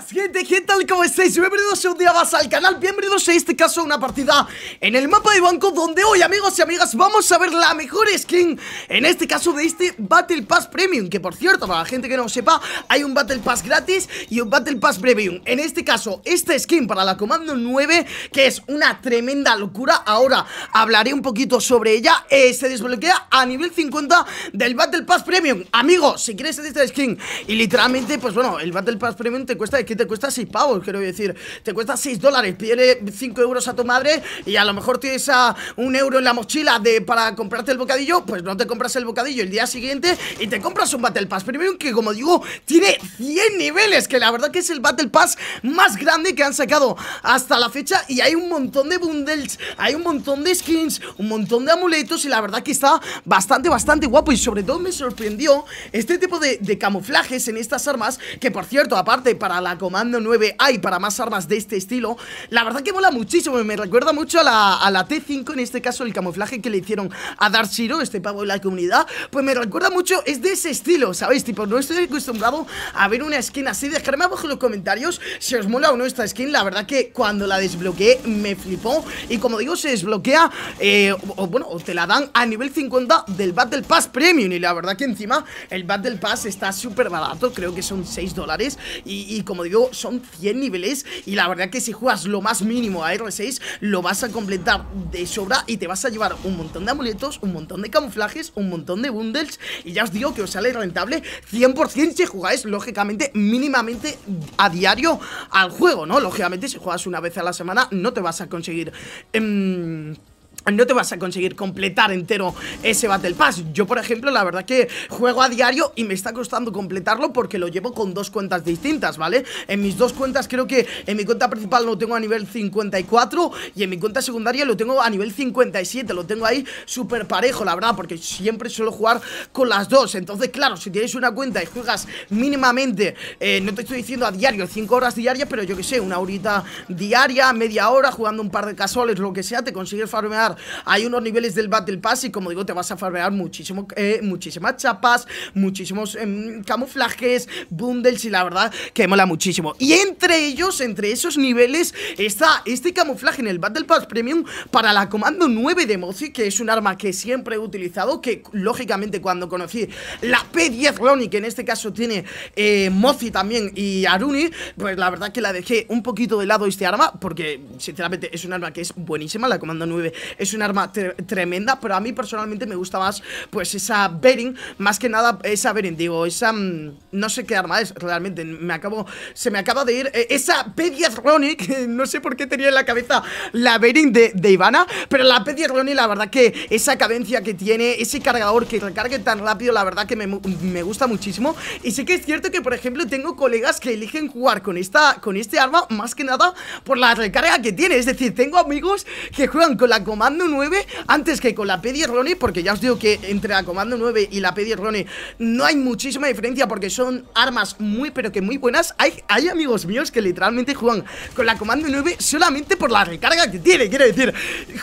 gente, ¿qué tal? ¿Cómo estáis? Bienvenidos un día más al canal, bienvenidos en este caso a una partida en el mapa de banco Donde hoy amigos y amigas vamos a ver la mejor skin En este caso de este Battle Pass Premium Que por cierto, para la gente que no sepa, hay un Battle Pass gratis y un Battle Pass Premium En este caso, esta skin para la Comando 9 Que es una tremenda locura Ahora hablaré un poquito sobre ella eh, Se desbloquea a nivel 50 del Battle Pass Premium Amigos, si quieres esta skin y literalmente, pues bueno, el Battle Pass Premium te cuesta que te cuesta 6 pavos, quiero decir. Te cuesta 6 dólares, pide 5 euros a tu madre y a lo mejor tienes a un euro en la mochila de, para comprarte el bocadillo, pues no te compras el bocadillo el día siguiente y te compras un Battle Pass. Primero que, como digo, tiene 100 niveles, que la verdad que es el Battle Pass más grande que han sacado hasta la fecha y hay un montón de bundles, hay un montón de skins, un montón de amuletos y la verdad que está bastante, bastante guapo y sobre todo me sorprendió este tipo de camuflajes en estas armas que, por cierto, aparte para la Comando 9 hay para más armas de este estilo La verdad que mola muchísimo, me recuerda mucho a la, T5 En este caso el camuflaje que le hicieron a Dark este pavo de la comunidad Pues me recuerda mucho, es de ese estilo, ¿sabéis? Tipo, no estoy acostumbrado a ver una skin así dejarme abajo en los comentarios si os mola o no esta skin La verdad que cuando la desbloqueé me flipó Y como digo, se desbloquea, eh, o, bueno, te la dan a nivel 50 del Battle Pass Premium Y la verdad que encima el Battle Pass está súper barato, creo que son 6 dólares y como digo, son 100 niveles y la verdad que si juegas lo más mínimo a R6 lo vas a completar de sobra y te vas a llevar un montón de amuletos, un montón de camuflajes, un montón de bundles y ya os digo que os sale rentable 100% si jugáis lógicamente mínimamente a diario al juego, ¿no? Lógicamente si juegas una vez a la semana no te vas a conseguir... Em, no te vas a conseguir completar entero ese Battle Pass. Yo, por ejemplo, la verdad que juego a diario y me está costando completarlo porque lo llevo con dos cuentas distintas, ¿vale? En mis dos cuentas creo que en mi cuenta principal lo tengo a nivel 54 y en mi cuenta secundaria lo tengo a nivel 57. Lo tengo ahí súper parejo, la verdad, porque siempre suelo jugar con las dos. Entonces, claro, si tienes una cuenta y juegas mínimamente, eh, no te estoy diciendo a diario, 5 horas diarias, pero yo que sé, una horita diaria, media hora, jugando un par de casuales, lo que sea, te consigues farmear hay unos niveles del Battle Pass y como digo, te vas a farmear muchísimo, eh, muchísimas chapas, muchísimos em, camuflajes, bundles y la verdad que mola muchísimo. Y entre ellos, entre esos niveles, está este camuflaje en el Battle Pass Premium para la Comando 9 de Mozi, que es un arma que siempre he utilizado, que lógicamente cuando conocí la P10 Ronnie, que en este caso tiene eh, Mozi también y Aruni, pues la verdad que la dejé un poquito de lado este arma, porque sinceramente es un arma que es buenísima, la Comando 9 es un arma tremenda, pero a mí personalmente me gusta más, pues esa Bering, más que nada esa Bering, digo, esa, mm, no sé qué arma es, realmente, me acabo, se me acaba de ir, eh, esa P10 que no sé por qué tenía en la cabeza la Bering de, Ivana, pero la P10 la verdad que esa cadencia que tiene, ese cargador que recargue tan rápido, la verdad que me, gusta muchísimo, y sí que es cierto que, por ejemplo, tengo colegas que eligen jugar con esta, con este arma, más que nada por la recarga que tiene, es decir, tengo amigos que juegan con la comanda 9 antes que con la P10 Ronnie, porque ya os digo que entre la Comando 9 y la P10 Ronnie no hay muchísima diferencia porque son armas muy pero que muy buenas. Hay, hay amigos míos que literalmente juegan con la Comando 9 solamente por la recarga que tiene, quiero decir,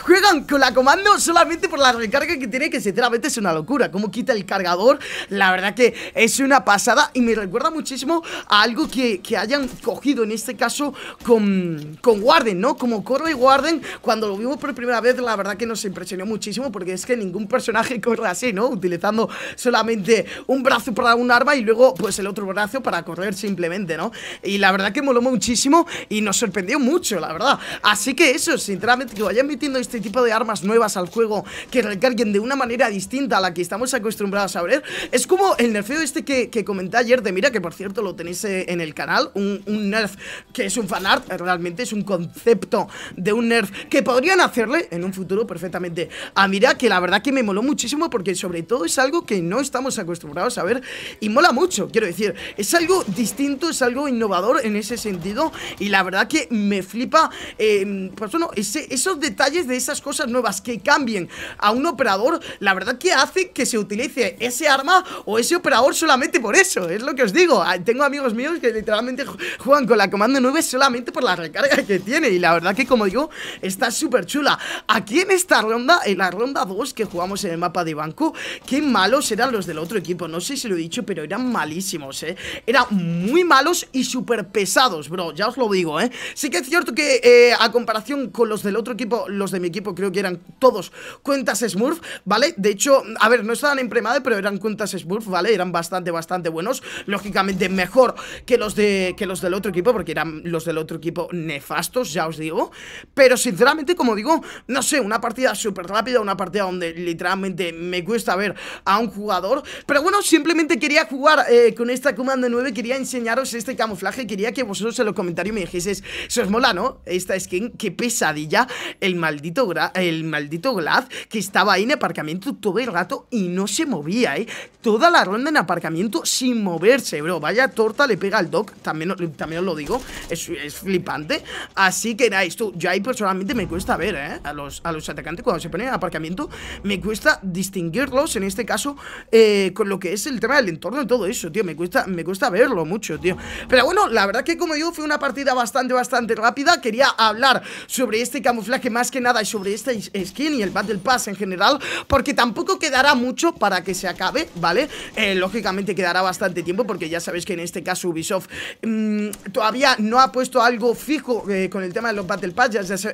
juegan con la Comando solamente por la recarga que tiene, que sinceramente es una locura. Como quita el cargador, la verdad que es una pasada y me recuerda muchísimo a algo que, hayan cogido en este caso con, con Warden, ¿no? Como y Warden, cuando lo vimos por primera vez, la verdad que nos impresionó muchísimo porque es que ningún personaje corre así, ¿no? Utilizando solamente un brazo para dar un arma y luego pues el otro brazo para correr simplemente, ¿no? Y la verdad que moló muchísimo y nos sorprendió mucho, la verdad. Así que eso, sinceramente, que vayan metiendo este tipo de armas nuevas al juego que recarguen de una manera distinta a la que estamos acostumbrados a ver. Es como el nerfeo este que, comenté ayer de Mira, que por cierto lo tenéis eh, en el canal, un, nerf que es un fanart, realmente es un concepto de un nerf que podrían hacerle en un futuro perfectamente. A ah, mira que la verdad que me moló muchísimo porque sobre todo es algo que no estamos acostumbrados a ver y mola mucho, quiero decir, es algo distinto, es algo innovador en ese sentido y la verdad que me flipa, em, pues bueno, esos detalles de esas cosas nuevas que cambien a un operador, la verdad que hace que se utilice ese arma o ese operador solamente por eso, es lo que os digo, ah, tengo amigos míos que literalmente juegan con la comando 9 solamente por la recarga que tiene y la verdad que como digo, está súper chula. Aquí en esta ronda, en la ronda 2 que jugamos en el mapa de banco, qué malos eran los del otro equipo. No sé si lo he dicho, pero eran malísimos, ¿eh? Eran muy malos y súper pesados, bro. Ya os lo digo, ¿eh? Sí que es cierto que eh, a comparación con los del otro equipo, los de mi equipo creo que eran todos cuentas Smurf, ¿vale? De hecho, a ver, no estaban en premade, pero eran cuentas Smurf, ¿vale? Eran bastante, bastante buenos. Lógicamente mejor que los, de, que los del otro equipo, porque eran los del otro equipo nefastos, ya os digo. Pero sinceramente, como digo, no sé, una partida súper rápida, una partida donde literalmente me cuesta ver a un jugador. Pero bueno, simplemente quería jugar eh, con esta Command 9, quería enseñaros este camuflaje, quería que vosotros en los comentarios me dijeseis, Eso es mola, ¿no? Esta skin, qué pesadilla, el maldito, el maldito Glaz que estaba ahí en aparcamiento todo el rato y no se movía, ¿eh? Toda la ronda en aparcamiento sin moverse, bro. Vaya torta le pega al Doc, también, también os lo digo, es, es flipante. Así que, nada, esto yo ahí personalmente me cuesta ver, ¿eh? A los, los atacantes cuando se ponen en aparcamiento, me cuesta distinguirlos en este caso eh, con lo que es el tema del entorno y todo eso, tío. Me cuesta, me cuesta verlo mucho, tío. Pero bueno, la verdad que como digo, fue una partida bastante, bastante rápida. Quería hablar sobre este camuflaje más que nada y sobre esta skin y el Battle Pass en general, porque tampoco quedará mucho para que se acabe, ¿vale? Eh, lógicamente quedará bastante tiempo porque ya sabéis que en este caso Ubisoft mm, todavía no ha puesto algo fijo eh, con el tema de los Battle Pass.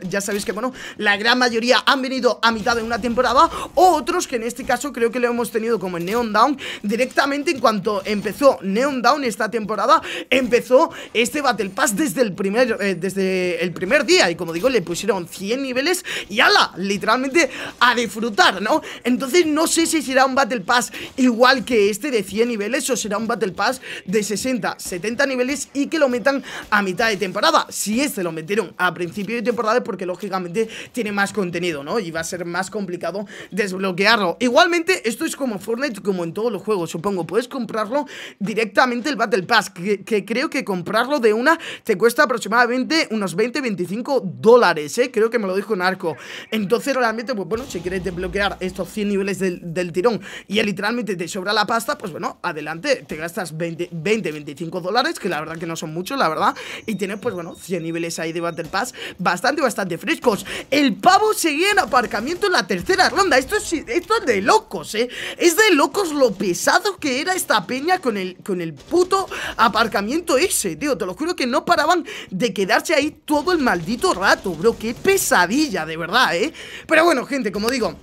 ya sabéis que, bueno, la gran mayoría han venido a mitad de una temporada o otros que en este caso creo que lo hemos tenido como en Neon Down directamente en cuanto empezó Neon Down esta temporada empezó este Battle Pass desde el primer eh, desde el primer día y como digo le pusieron 100 niveles y ala literalmente a disfrutar ¿no? entonces no sé si será un Battle Pass igual que este de 100 niveles o será un Battle Pass de 60 70 niveles y que lo metan a mitad de temporada si este lo metieron a principio de temporada porque lógicamente tiene más contenido ¿no? Y va a ser más complicado desbloquearlo. Igualmente, esto es como Fortnite, como en todos los juegos, supongo. Puedes comprarlo directamente el Battle Pass, que, creo que comprarlo de una te cuesta aproximadamente unos 20-25 dólares, ¿eh? Creo que me lo dijo Narco. Entonces, realmente, pues bueno, si quieres desbloquear estos 100 niveles del, tirón y literalmente te sobra la pasta, pues bueno, adelante, te gastas 20, 20 25 dólares, que la verdad que no son muchos, la verdad. Y tienes, pues bueno, 100 niveles ahí de Battle Pass bastante, bastante frescos. El pavo se en aparcamiento en la tercera ronda. Esto es, esto de locos, ¿eh? Es de locos lo pesado que era esta peña con el, con el puto aparcamiento ese, tío. Te lo juro que no paraban de quedarse ahí todo el maldito rato, bro. Qué pesadilla, de verdad, ¿eh? Pero bueno, gente, como digo...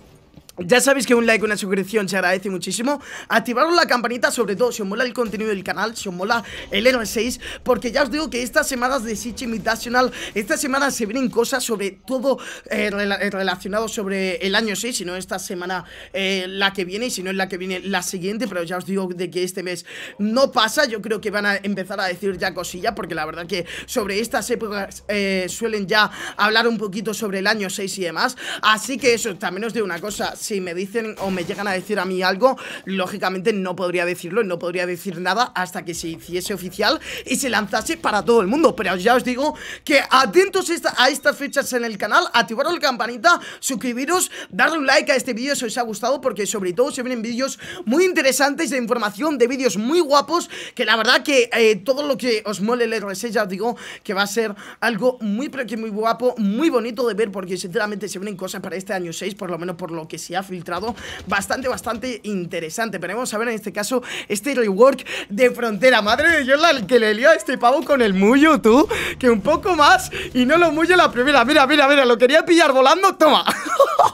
Ya sabéis que un like, una suscripción se agradece muchísimo Activaros la campanita sobre todo si os mola el contenido del canal Si os mola el n 6 Porque ya os digo que estas semanas de Sitch Invitational Estas semanas se vienen cosas sobre todo eh, relacionado sobre el año 6 Si no esta semana eh, la que viene Y si no es la que viene la siguiente Pero ya os digo de que este mes no pasa Yo creo que van a empezar a decir ya cosillas Porque la verdad que sobre estas épocas eh, suelen ya hablar un poquito sobre el año 6 y demás Así que eso, también os digo una cosa si me dicen o me llegan a decir a mí algo, lógicamente no podría decirlo, no podría decir nada hasta que se hiciese oficial y se lanzase para todo el mundo. Pero ya os digo que atentos a estas fechas en el canal, activar la campanita, suscribiros, darle un like a este vídeo si os ha gustado, porque sobre todo se vienen vídeos muy interesantes de información, de vídeos muy guapos, que la verdad que eh, todo lo que os mole el r ya os digo que va a ser algo muy, pero que muy guapo, muy bonito de ver, porque sinceramente se vienen cosas para este año 6, por lo menos por lo que sí ha filtrado bastante, bastante interesante. Pero vamos a ver en este caso este rework de Frontera. Madre de Dios, la que le lió a este pavo con el Muyo, tú. Que un poco más y no lo mullo la primera. Mira, mira, mira, lo quería pillar volando. Toma.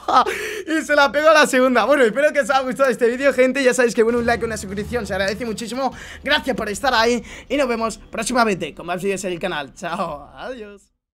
y se la pego a la segunda. Bueno, espero que os haya gustado este vídeo, gente. Ya sabéis que bueno, un like, una suscripción se agradece muchísimo. Gracias por estar ahí y nos vemos próximamente con más vídeos en el canal. Chao, adiós.